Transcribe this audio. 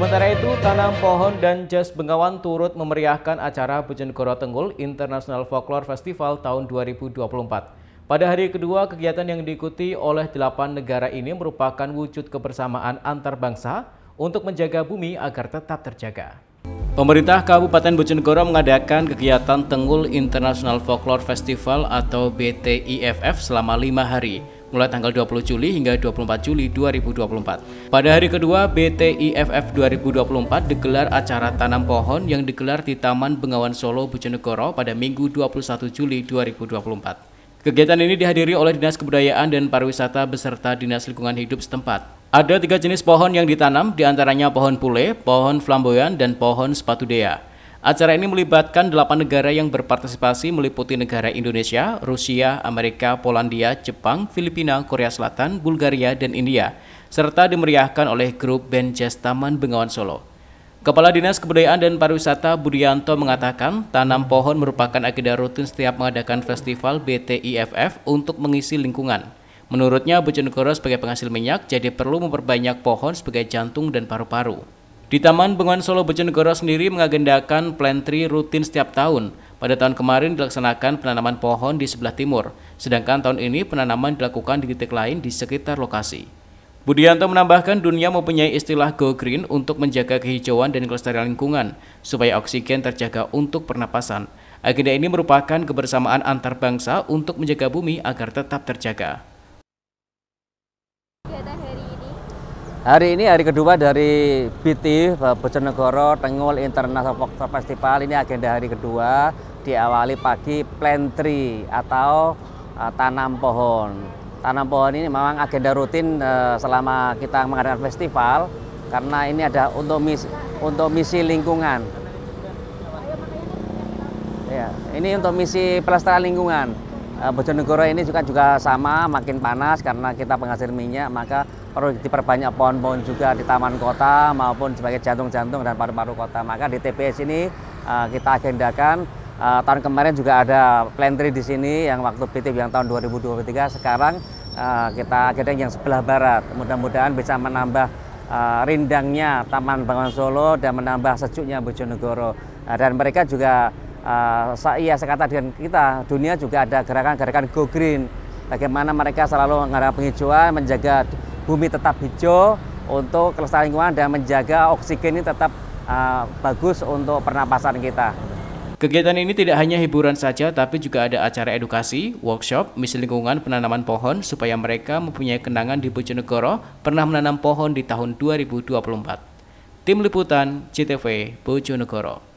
Sementara itu, tanam pohon dan jas Bengawan turut memeriahkan acara Bojonegoro Tenggul International Folklore Festival tahun 2024. Pada hari kedua, kegiatan yang diikuti oleh delapan negara ini merupakan wujud kebersamaan antar bangsa untuk menjaga bumi agar tetap terjaga. Pemerintah Kabupaten Bojonegoro mengadakan kegiatan Tenggul International Folklore Festival atau BTIFF selama lima hari mulai tanggal 20 Juli hingga 24 Juli 2024. Pada hari kedua BTIFF 2024 digelar acara tanam pohon yang digelar di Taman Bengawan Solo Bojonegoro pada Minggu 21 Juli 2024. Kegiatan ini dihadiri oleh Dinas Kebudayaan dan Pariwisata beserta Dinas Lingkungan Hidup setempat. Ada tiga jenis pohon yang ditanam, diantaranya pohon pule, pohon flamboyan, dan pohon sepatu dea. Acara ini melibatkan delapan negara yang berpartisipasi meliputi negara Indonesia, Rusia, Amerika, Polandia, Jepang, Filipina, Korea Selatan, Bulgaria, dan India, serta dimeriahkan oleh grup band jazz Taman Bengawan Solo. Kepala Dinas Kebudayaan dan Pariwisata Budianto mengatakan, tanam pohon merupakan agenda rutin setiap mengadakan festival BTIFF untuk mengisi lingkungan. Menurutnya, Bojonegoro sebagai penghasil minyak jadi perlu memperbanyak pohon sebagai jantung dan paru-paru. Di Taman Bengawan Solo Bojonegoro sendiri mengagendakan plantri rutin setiap tahun. Pada tahun kemarin dilaksanakan penanaman pohon di sebelah timur, sedangkan tahun ini penanaman dilakukan di titik lain di sekitar lokasi. Budianto menambahkan dunia mempunyai istilah go green untuk menjaga kehijauan dan kelestarian lingkungan, supaya oksigen terjaga untuk pernapasan. Agenda ini merupakan kebersamaan antar bangsa untuk menjaga bumi agar tetap terjaga. Hari ini hari kedua dari BT Bojonegoro Tengul International Folklore Festival ini agenda hari kedua diawali pagi plantry atau uh, tanam pohon. Tanam pohon ini memang agenda rutin uh, selama kita mengadakan festival karena ini ada untuk misi, untuk misi lingkungan. Ya, ini untuk misi pelestarian lingkungan. Uh, Bojonegoro ini juga juga sama makin panas karena kita penghasil minyak maka perlu diperbanyak pohon-pohon juga di taman kota maupun sebagai jantung-jantung dan paru-paru kota. Maka di TPS ini uh, kita agendakan uh, tahun kemarin juga ada plantry di sini yang waktu PTB yang tahun 2023 sekarang uh, kita agendakan yang sebelah barat. Mudah-mudahan bisa menambah uh, rindangnya Taman Bangun Solo dan menambah sejuknya Bojonegoro. Uh, dan mereka juga uh, saya sekata dengan kita dunia juga ada gerakan-gerakan go green. Bagaimana mereka selalu mengarah penghijauan, menjaga bumi tetap hijau untuk kelestarian lingkungan dan menjaga oksigen ini tetap uh, bagus untuk pernapasan kita. Kegiatan ini tidak hanya hiburan saja, tapi juga ada acara edukasi, workshop, misi lingkungan penanaman pohon supaya mereka mempunyai kenangan di Bojonegoro pernah menanam pohon di tahun 2024. Tim Liputan CTV Bojonegoro.